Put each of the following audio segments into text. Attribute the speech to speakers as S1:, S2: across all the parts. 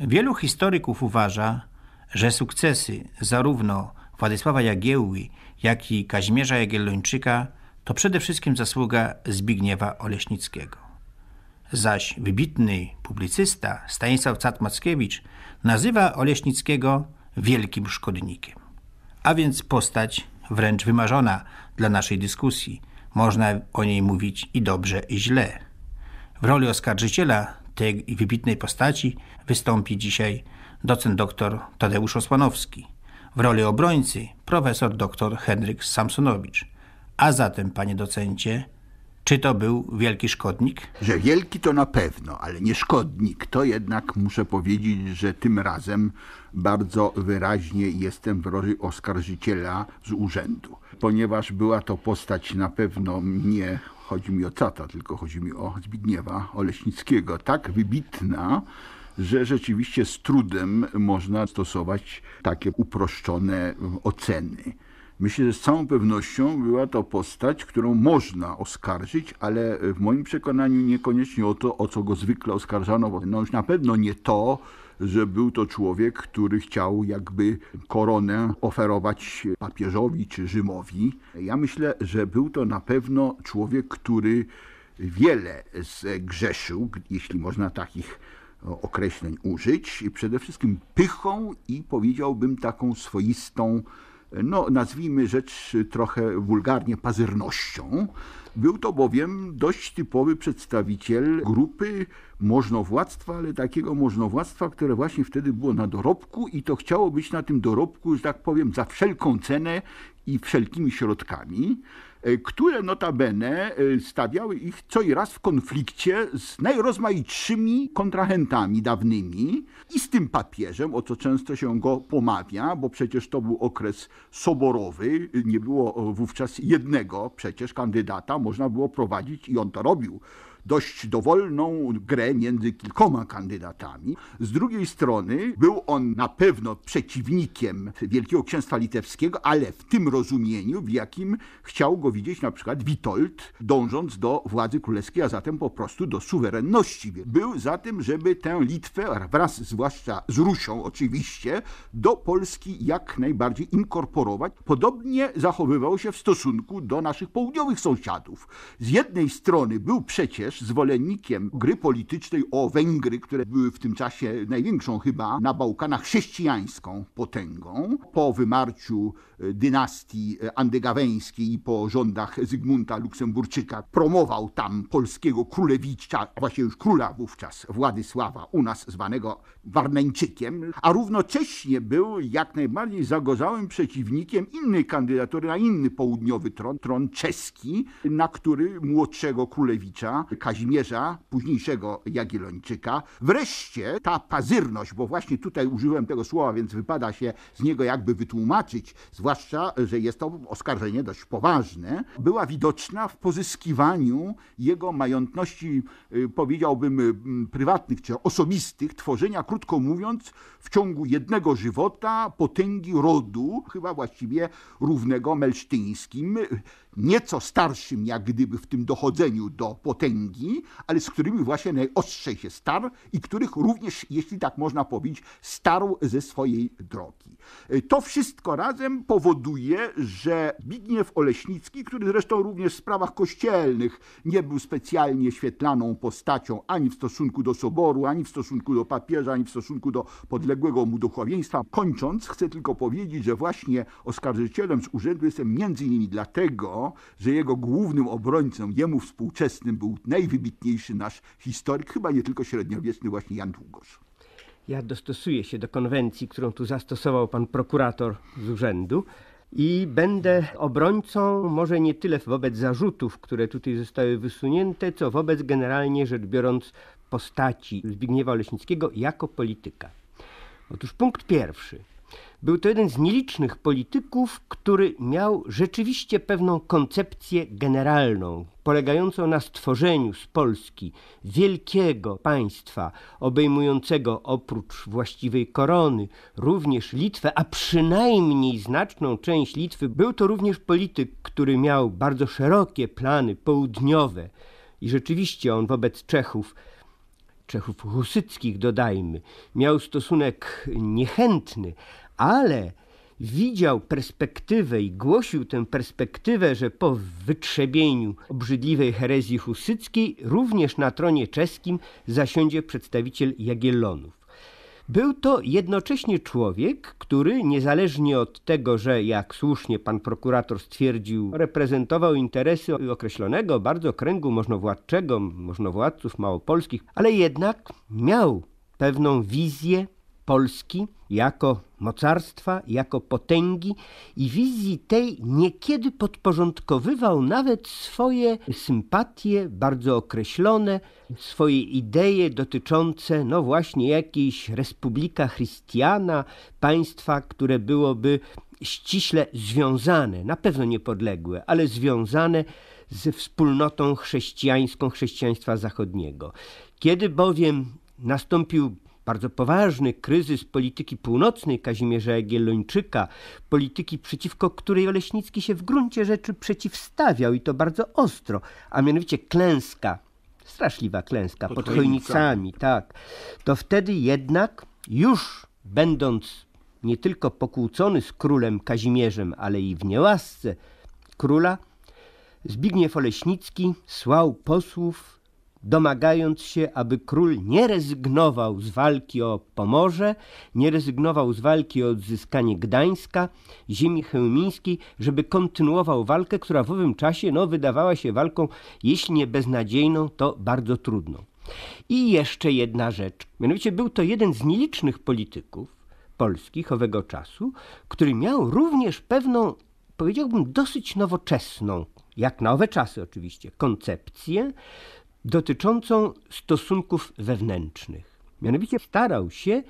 S1: Wielu historyków uważa, że sukcesy zarówno Władysława Jagiełły, jak i Kazimierza Jagiellończyka to przede wszystkim zasługa Zbigniewa Oleśnickiego. Zaś wybitny publicysta Stanisław Catmackiewicz nazywa Oleśnickiego wielkim szkodnikiem. A więc postać wręcz wymarzona dla naszej dyskusji. Można o niej mówić i dobrze, i źle. W roli oskarżyciela tej wybitnej postaci wystąpi dzisiaj docent dr Tadeusz Osłanowski. W roli obrońcy profesor dr Henryk Samsonowicz. A zatem, panie docencie, czy to był
S2: wielki szkodnik? Że wielki to na pewno, ale nie szkodnik. To jednak muszę powiedzieć, że tym razem bardzo wyraźnie jestem w roli oskarżyciela z urzędu, ponieważ była to postać na pewno nie chodzi mi o Cata, tylko chodzi mi o Zbigniewa Oleśnickiego, tak wybitna, że rzeczywiście z trudem można stosować takie uproszczone oceny. Myślę, że z całą pewnością była to postać, którą można oskarżyć, ale w moim przekonaniu niekoniecznie o to, o co go zwykle oskarżano. Bo no już na pewno nie to, że był to człowiek, który chciał jakby koronę oferować papieżowi czy Rzymowi. Ja myślę, że był to na pewno człowiek, który wiele zgrzeszył, jeśli można takich określeń użyć, przede wszystkim pychą i powiedziałbym taką swoistą no nazwijmy rzecz trochę wulgarnie, pazernością. Był to bowiem dość typowy przedstawiciel grupy możnowładztwa, ale takiego możnowładztwa, które właśnie wtedy było na dorobku i to chciało być na tym dorobku, że tak powiem, za wszelką cenę i wszelkimi środkami. E, które notabene e, stawiały ich co i raz w konflikcie z najrozmaitszymi kontrahentami dawnymi i z tym papieżem, o co często się go pomawia, bo przecież to był okres soborowy, nie było e, wówczas jednego przecież kandydata, można było prowadzić i on to robił dość dowolną grę między kilkoma kandydatami. Z drugiej strony był on na pewno przeciwnikiem Wielkiego Księstwa Litewskiego, ale w tym rozumieniu, w jakim chciał go widzieć na przykład Witold, dążąc do władzy królewskiej, a zatem po prostu do suwerenności. Był za tym, żeby tę Litwę, wraz zwłaszcza z Rusią oczywiście, do Polski jak najbardziej inkorporować. Podobnie zachowywał się w stosunku do naszych południowych sąsiadów. Z jednej strony był przecież też zwolennikiem gry politycznej o Węgry, które były w tym czasie największą chyba na Bałkanach chrześcijańską potęgą. Po wymarciu e, dynastii e, andegaweńskiej i po rządach Zygmunta Luksemburczyka promował tam polskiego królewicza, właśnie już króla wówczas Władysława, u nas zwanego Warneńczykiem, a równocześnie był jak najbardziej zagorzałym przeciwnikiem innej kandydatury na inny południowy tron, tron czeski, na który młodszego królewicza Kazimierza, późniejszego Jagiellończyka. Wreszcie ta pazyrność, bo właśnie tutaj użyłem tego słowa, więc wypada się z niego jakby wytłumaczyć, zwłaszcza, że jest to oskarżenie dość poważne, była widoczna w pozyskiwaniu jego majątności, y, powiedziałbym, y, prywatnych czy osobistych, tworzenia, krótko mówiąc, w ciągu jednego żywota potęgi rodu, chyba właściwie równego melsztyńskim, nieco starszym jak gdyby w tym dochodzeniu do potęgi, ale z którymi właśnie najostrzej się starł i których również, jeśli tak można powiedzieć, starł ze swojej drogi. E, to wszystko razem powoduje, że Bigniew Oleśnicki, który zresztą również w sprawach kościelnych nie był specjalnie świetlaną postacią ani w stosunku do soboru, ani w stosunku do papieża, ani w stosunku do podległego mu duchowieństwa. Kończąc, chcę tylko powiedzieć, że właśnie oskarżycielem z urzędu jestem między innymi dlatego, że jego głównym obrońcą, jemu współczesnym, był naj najwybitniejszy nasz historyk, chyba nie tylko średniowieczny, właśnie Jan Długosz.
S3: Ja dostosuję się do konwencji, którą tu zastosował pan prokurator z urzędu i będę obrońcą może nie tyle wobec zarzutów, które tutaj zostały wysunięte, co wobec generalnie rzecz biorąc postaci Zbigniewa Oleśnickiego jako polityka. Otóż punkt pierwszy. Był to jeden z nielicznych polityków, który miał rzeczywiście pewną koncepcję generalną, polegającą na stworzeniu z Polski wielkiego państwa, obejmującego oprócz właściwej korony również Litwę, a przynajmniej znaczną część Litwy. Był to również polityk, który miał bardzo szerokie plany południowe i rzeczywiście on wobec Czechów Czechów husyckich, dodajmy, miał stosunek niechętny, ale widział perspektywę i głosił tę perspektywę, że po wytrzebieniu obrzydliwej herezji husyckiej również na tronie czeskim zasiądzie przedstawiciel Jagiellonów. Był to jednocześnie człowiek, który niezależnie od tego, że jak słusznie pan prokurator stwierdził, reprezentował interesy określonego bardzo kręgu możnowładczego, możnowładców małopolskich, ale jednak miał pewną wizję Polski jako mocarstwa, jako potęgi i wizji tej niekiedy podporządkowywał nawet swoje sympatie bardzo określone, swoje idee dotyczące no właśnie jakiejś Republika Chrystiana, państwa, które byłoby ściśle związane, na pewno niepodległe, ale związane ze wspólnotą chrześcijańską chrześcijaństwa zachodniego. Kiedy bowiem nastąpił bardzo poważny kryzys polityki północnej Kazimierza Jagiellończyka, polityki przeciwko której Oleśnicki się w gruncie rzeczy przeciwstawiał i to bardzo ostro, a mianowicie klęska, straszliwa klęska pod, pod Chojnicami, tak, to wtedy jednak już będąc nie tylko pokłócony z królem Kazimierzem, ale i w niełasce króla, Zbigniew Oleśnicki słał posłów domagając się, aby król nie rezygnował z walki o Pomorze, nie rezygnował z walki o odzyskanie Gdańska, ziemi chełmińskiej, żeby kontynuował walkę, która w owym czasie no, wydawała się walką, jeśli nie beznadziejną, to bardzo trudną. I jeszcze jedna rzecz, mianowicie był to jeden z nielicznych polityków polskich owego czasu, który miał również pewną, powiedziałbym, dosyć nowoczesną jak na owe czasy oczywiście, koncepcję, dotyczącą stosunków wewnętrznych. Mianowicie starał się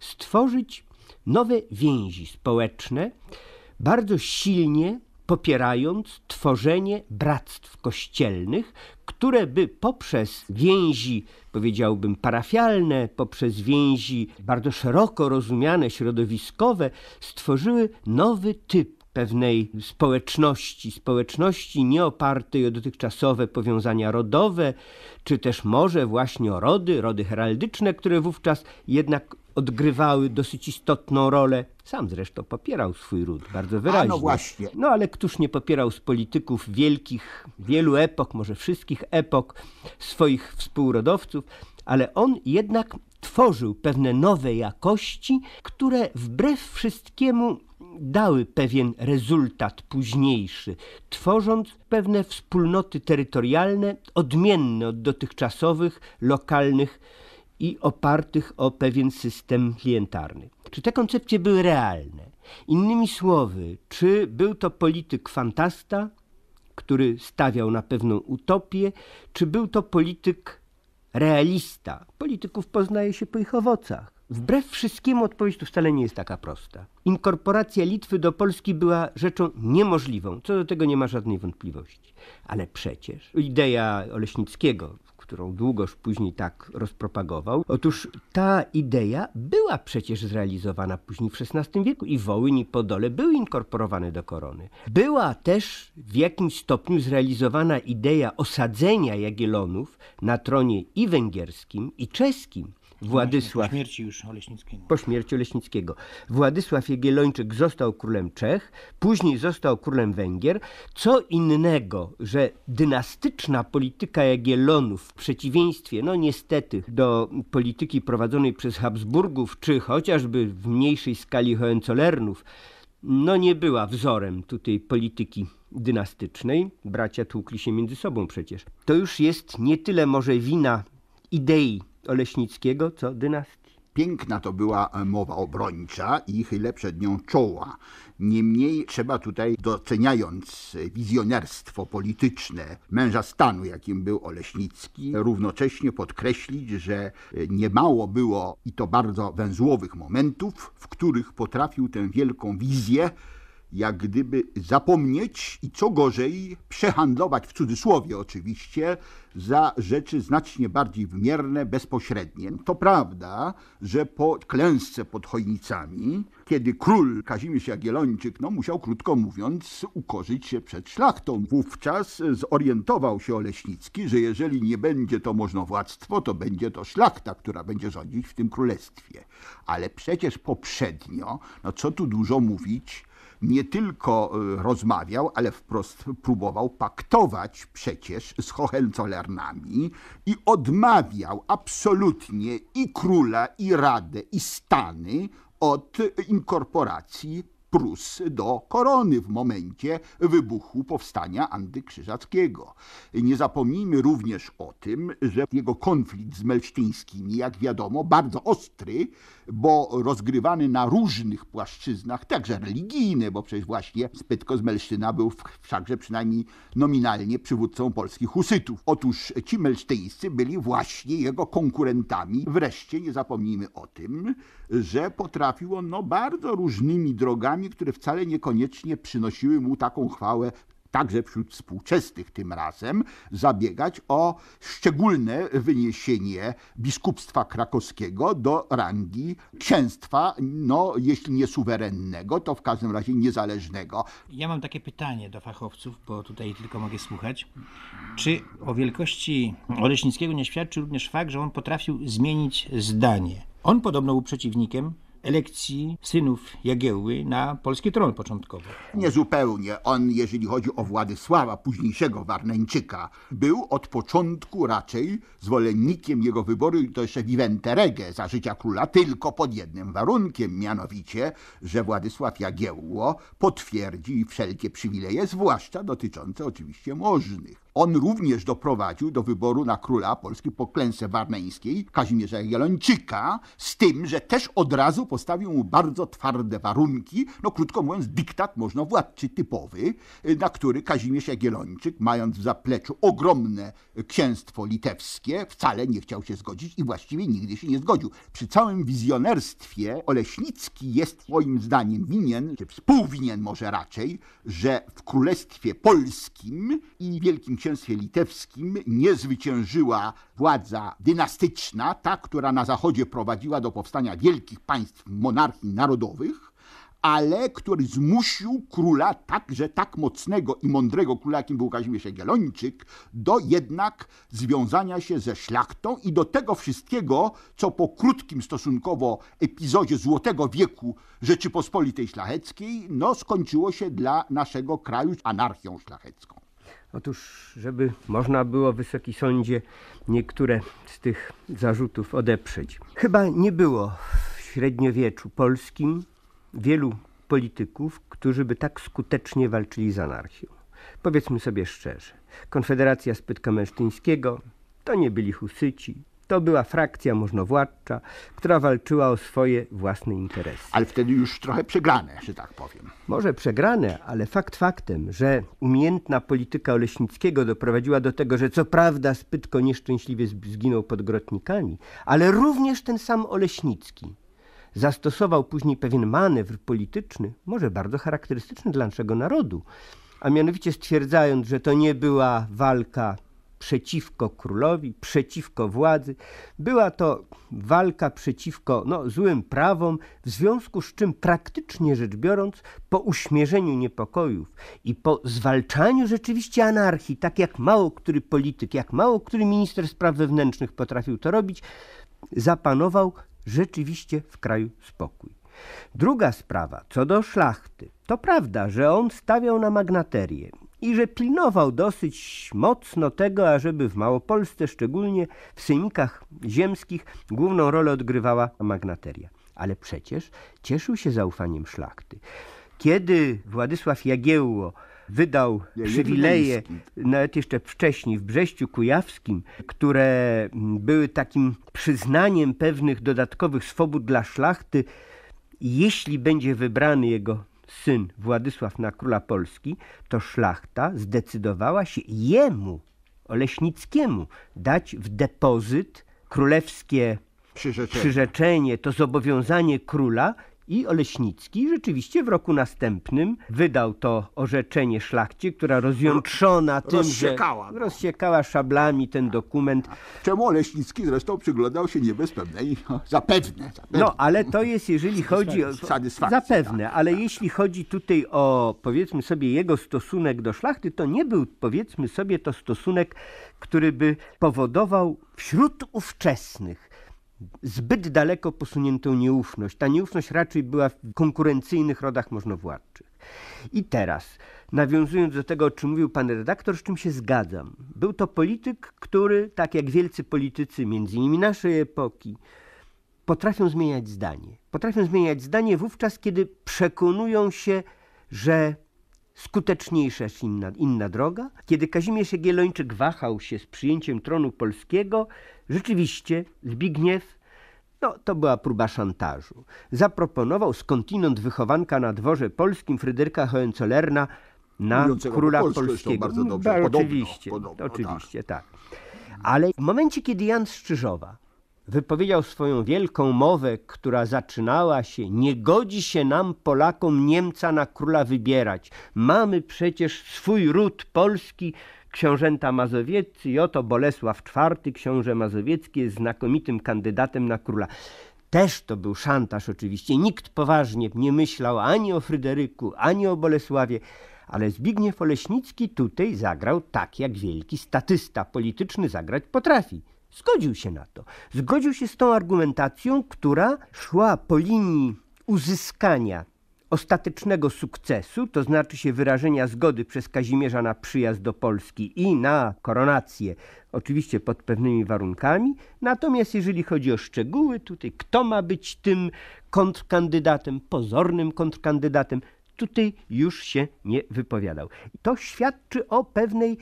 S3: stworzyć nowe więzi społeczne, bardzo silnie popierając tworzenie bractw kościelnych, które by poprzez więzi, powiedziałbym, parafialne, poprzez więzi bardzo szeroko rozumiane, środowiskowe, stworzyły nowy typ pewnej społeczności, społeczności nieopartej o dotychczasowe powiązania rodowe, czy też może właśnie o rody, rody heraldyczne, które wówczas jednak odgrywały dosyć istotną rolę. Sam zresztą popierał swój ród bardzo wyraźnie. A no właśnie. No ale któż nie popierał z polityków wielkich, wielu epok, może wszystkich epok, swoich współrodowców, ale on jednak tworzył pewne nowe jakości, które wbrew wszystkiemu dały pewien rezultat późniejszy, tworząc pewne wspólnoty terytorialne odmienne od dotychczasowych, lokalnych i opartych o pewien system klientarny. Czy te koncepcje były realne? Innymi słowy, czy był to polityk fantasta, który stawiał na pewną utopię, czy był to polityk realista? Polityków poznaje się po ich owocach. Wbrew wszystkiemu odpowiedź tu wcale nie jest taka prosta. Inkorporacja Litwy do Polski była rzeczą niemożliwą, co do tego nie ma żadnej wątpliwości. Ale przecież idea Oleśnickiego, którą długoż później tak rozpropagował. Otóż ta idea była przecież zrealizowana później w XVI wieku i Wołyń i Podole były inkorporowane do korony. Była też w jakimś stopniu zrealizowana idea osadzenia Jagiellonów na tronie i węgierskim, i czeskim. Władysław. Po śmierci już Leśnickiego. Po śmierci Leśnickiego. Władysław Jagiellończyk został królem Czech, później został królem Węgier. Co innego, że dynastyczna polityka Jagiellonów w przeciwieństwie, no niestety, do polityki prowadzonej przez Habsburgów, czy chociażby w mniejszej skali Hohenzollernów, no nie była wzorem tutaj polityki dynastycznej. Bracia tłukli się między sobą przecież. To już jest
S2: nie tyle może wina idei Oleśnickiego co dynastii. Piękna to była e, mowa obrończa i chylę przed nią czoła. Niemniej trzeba tutaj, doceniając e, wizjonerstwo polityczne męża stanu, jakim był Oleśnicki, równocześnie podkreślić, że e, niemało było i to bardzo węzłowych momentów, w których potrafił tę wielką wizję jak gdyby zapomnieć i co gorzej przehandlować, w cudzysłowie oczywiście, za rzeczy znacznie bardziej wymierne, bezpośrednie. To prawda, że po klęsce pod Chojnicami, kiedy król Kazimierz Jagiellończyk no, musiał, krótko mówiąc, ukorzyć się przed szlachtą, wówczas zorientował się Oleśnicki, że jeżeli nie będzie to możnowładztwo, to będzie to szlachta, która będzie rządzić w tym królestwie. Ale przecież poprzednio, no co tu dużo mówić, nie tylko y, rozmawiał, ale wprost próbował paktować przecież z Hohenzollernami i odmawiał absolutnie i króla, i radę, i Stany od inkorporacji Prus do korony w momencie wybuchu powstania antykrzyżackiego. Nie zapomnijmy również o tym, że jego konflikt z Melsztyńskimi, jak wiadomo, bardzo ostry, bo rozgrywany na różnych płaszczyznach, także religijny, bo przecież właśnie Spytko z Melsztyna był wszakże przynajmniej nominalnie przywódcą polskich husytów. Otóż ci melsztyńscy byli właśnie jego konkurentami. Wreszcie nie zapomnijmy o tym, że potrafił on no, bardzo różnymi drogami, które wcale niekoniecznie przynosiły mu taką chwałę, także wśród współczesnych tym razem, zabiegać o szczególne wyniesienie biskupstwa krakowskiego do rangi księstwa, no jeśli nie suwerennego, to w każdym razie niezależnego. Ja
S1: mam takie pytanie do fachowców, bo tutaj tylko mogę słuchać. Czy o wielkości Oleśnickiego nie świadczy również fakt, że on potrafił zmienić zdanie? On podobno był
S2: przeciwnikiem elekcji synów
S1: Jagiełły na polski tron początkowo.
S2: Niezupełnie. On, jeżeli chodzi o Władysława, późniejszego Warneńczyka, był od początku raczej zwolennikiem jego wyboru i to jeszcze vivente za życia króla, tylko pod jednym warunkiem, mianowicie, że Władysław Jagiełło potwierdzi wszelkie przywileje, zwłaszcza dotyczące oczywiście możnych. On również doprowadził do wyboru na króla Polski po klęsce warmeńskiej Kazimierza Jagiellończyka, z tym, że też od razu postawił mu bardzo twarde warunki, no krótko mówiąc dyktat można władczy typowy, na który Kazimierz Jagiellończyk, mając w zapleczu ogromne księstwo litewskie, wcale nie chciał się zgodzić i właściwie nigdy się nie zgodził. Przy całym wizjonerstwie Oleśnicki jest moim zdaniem winien, czy współwinien może raczej, że w Królestwie Polskim i Wielkim zwycięstwie litewskim nie zwyciężyła władza dynastyczna, ta, która na Zachodzie prowadziła do powstania wielkich państw monarchii narodowych, ale który zmusił króla, także tak mocnego i mądrego króla, jakim był Kazimierz Jagiellończyk, do jednak związania się ze szlachtą i do tego wszystkiego, co po krótkim stosunkowo epizodzie Złotego Wieku Rzeczypospolitej Szlacheckiej, no skończyło się dla naszego kraju anarchią szlachecką.
S3: Otóż, żeby można było, Wysoki Sądzie, niektóre z tych zarzutów odeprzeć. Chyba nie było w średniowieczu polskim wielu polityków, którzy by tak skutecznie walczyli z anarchią. Powiedzmy sobie szczerze, Konfederacja Spytka Mężczyńskiego to nie byli husyci, to była frakcja możnowładcza, która walczyła o swoje własne interesy.
S2: Ale wtedy już trochę przegrane, że tak powiem.
S3: Może przegrane, ale fakt faktem, że umiejętna polityka Oleśnickiego doprowadziła do tego, że co prawda Spytko nieszczęśliwie zginął pod Grotnikami, ale również ten sam Oleśnicki zastosował później pewien manewr polityczny, może bardzo charakterystyczny dla naszego narodu, a mianowicie stwierdzając, że to nie była walka przeciwko królowi, przeciwko władzy. Była to walka przeciwko no, złym prawom, w związku z czym praktycznie rzecz biorąc, po uśmierzeniu niepokojów i po zwalczaniu rzeczywiście anarchii, tak jak mało który polityk, jak mało który minister spraw wewnętrznych potrafił to robić, zapanował rzeczywiście w kraju spokój. Druga sprawa, co do szlachty. To prawda, że on stawiał na magnaterię i że pilnował dosyć mocno tego, ażeby w Małopolsce, szczególnie w synikach ziemskich, główną rolę odgrywała magnateria. Ale przecież cieszył się zaufaniem szlachty. Kiedy Władysław Jagiełło wydał przywileje, nawet jeszcze wcześniej, w Brześciu Kujawskim, które były takim przyznaniem pewnych dodatkowych swobód dla szlachty, jeśli będzie wybrany jego syn Władysław na króla Polski, to szlachta zdecydowała się jemu, Oleśnickiemu, dać w depozyt królewskie przyrzeczenie, to zobowiązanie króla i Oleśnicki rzeczywiście w roku następnym wydał to orzeczenie szlachcie, która rozjątrzona tym, Rozsiekała że rozsiekała szablami ten dokument. Czemu Oleśnicki zresztą przyglądał się nie bez pewnej, no, zapewne, zapewne. No, ale to jest, jeżeli chodzi o... Zapewne, tak, ale jeśli chodzi tutaj o, powiedzmy sobie, jego stosunek do szlachty, to nie był, powiedzmy sobie, to stosunek, który by powodował wśród ówczesnych zbyt daleko posuniętą nieufność. Ta nieufność raczej była w konkurencyjnych rodach możnowładczych. I teraz, nawiązując do tego, o czym mówił pan redaktor, z czym się zgadzam. Był to polityk, który, tak jak wielcy politycy, między innymi naszej epoki, potrafią zmieniać zdanie. Potrafią zmieniać zdanie wówczas, kiedy przekonują się, że skuteczniejsza jest inna, inna droga. Kiedy Kazimierz Jagiellończyk wahał się z przyjęciem tronu polskiego, Rzeczywiście Zbigniew, no to była próba szantażu, zaproponował skądinąd wychowanka na dworze polskim Fryderyka Hohenzollerna na Mówiącego króla po polskiego. Bardzo dobrze. Mm, podobno, oczywiście, podobno, tak. oczywiście, tak. tak. Ale w momencie, kiedy Jan Strzyżowa wypowiedział swoją wielką mowę, która zaczynała się nie godzi się nam Polakom Niemca na króla wybierać. Mamy przecież swój ród polski, książęta mazowieccy i oto Bolesław IV, książę mazowiecki, jest znakomitym kandydatem na króla. Też to był szantaż oczywiście. Nikt poważnie nie myślał ani o Fryderyku, ani o Bolesławie, ale Zbigniew Oleśnicki tutaj zagrał tak, jak wielki statysta polityczny zagrać potrafi. Zgodził się na to. Zgodził się z tą argumentacją, która szła po linii uzyskania ostatecznego sukcesu, to znaczy się wyrażenia zgody przez Kazimierza na przyjazd do Polski i na koronację, oczywiście pod pewnymi warunkami. Natomiast jeżeli chodzi o szczegóły, tutaj kto ma być tym kontrkandydatem, pozornym kontrkandydatem, tutaj już się nie wypowiadał. To świadczy o pewnej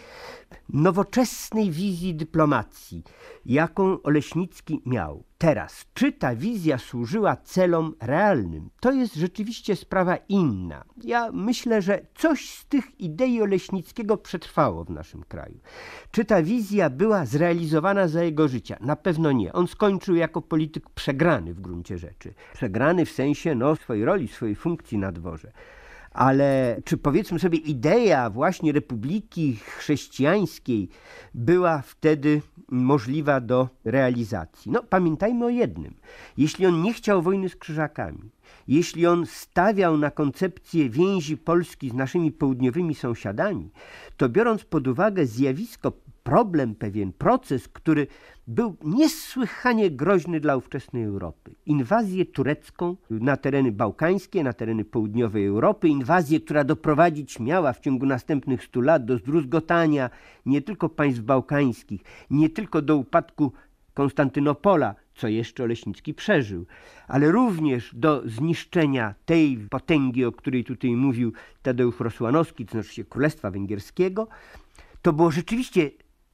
S3: nowoczesnej wizji dyplomacji, jaką Oleśnicki miał. Teraz, czy ta wizja służyła celom realnym, to jest rzeczywiście sprawa inna. Ja myślę, że coś z tych idei Oleśnickiego przetrwało w naszym kraju. Czy ta wizja była zrealizowana za jego życia? Na pewno nie. On skończył jako polityk przegrany w gruncie rzeczy. Przegrany w sensie no, swojej roli, swojej funkcji na dworze ale czy powiedzmy sobie idea właśnie Republiki Chrześcijańskiej była wtedy możliwa do realizacji? No pamiętajmy o jednym. Jeśli on nie chciał wojny z krzyżakami, jeśli on stawiał na koncepcję więzi Polski z naszymi południowymi sąsiadami, to biorąc pod uwagę zjawisko problem, pewien proces, który był niesłychanie groźny dla ówczesnej Europy. Inwazję turecką na tereny bałkańskie, na tereny południowej Europy, inwazję, która doprowadzić miała w ciągu następnych stu lat do zdruzgotania nie tylko państw bałkańskich, nie tylko do upadku Konstantynopola, co jeszcze Oleśnicki przeżył, ale również do zniszczenia tej potęgi, o której tutaj mówił Tadeusz Rosłanowski, to znaczy Królestwa Węgierskiego, to było rzeczywiście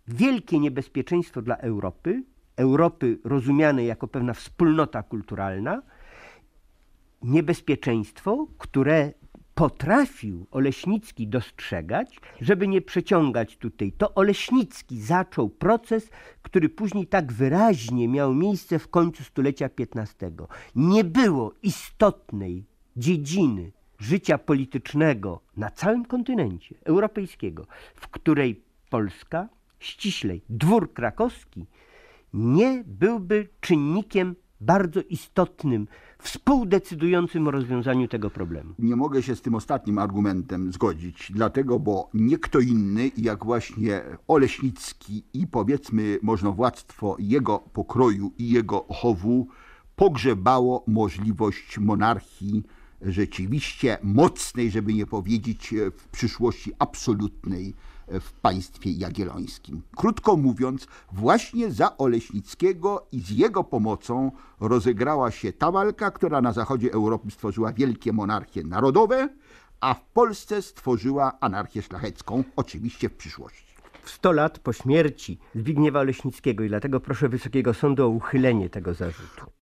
S3: wielkie niebezpieczeństwo dla Europy, Europy rozumianej jako pewna wspólnota kulturalna, niebezpieczeństwo, które potrafił Oleśnicki dostrzegać, żeby nie przeciągać tutaj. To Oleśnicki zaczął proces, który później tak wyraźnie miał miejsce w końcu stulecia XV. Nie było istotnej dziedziny życia politycznego na całym kontynencie europejskiego, w której Polska ściślej, dwór krakowski nie byłby czynnikiem bardzo istotnym, współdecydującym o rozwiązaniu tego problemu.
S2: Nie mogę się z tym ostatnim argumentem zgodzić, dlatego, bo nie kto inny, jak właśnie Oleśnicki i powiedzmy możnowładztwo jego pokroju i jego chowu pogrzebało możliwość monarchii rzeczywiście mocnej, żeby nie powiedzieć e, w przyszłości absolutnej w państwie jagiellońskim. Krótko mówiąc, właśnie za Oleśnickiego i z jego pomocą rozegrała się ta walka, która na zachodzie Europy stworzyła wielkie monarchie narodowe, a w Polsce stworzyła anarchię szlachecką, oczywiście w przyszłości. W 100 lat po śmierci Zbigniewa
S3: Oleśnickiego i dlatego proszę Wysokiego Sądu o uchylenie tego zarzutu.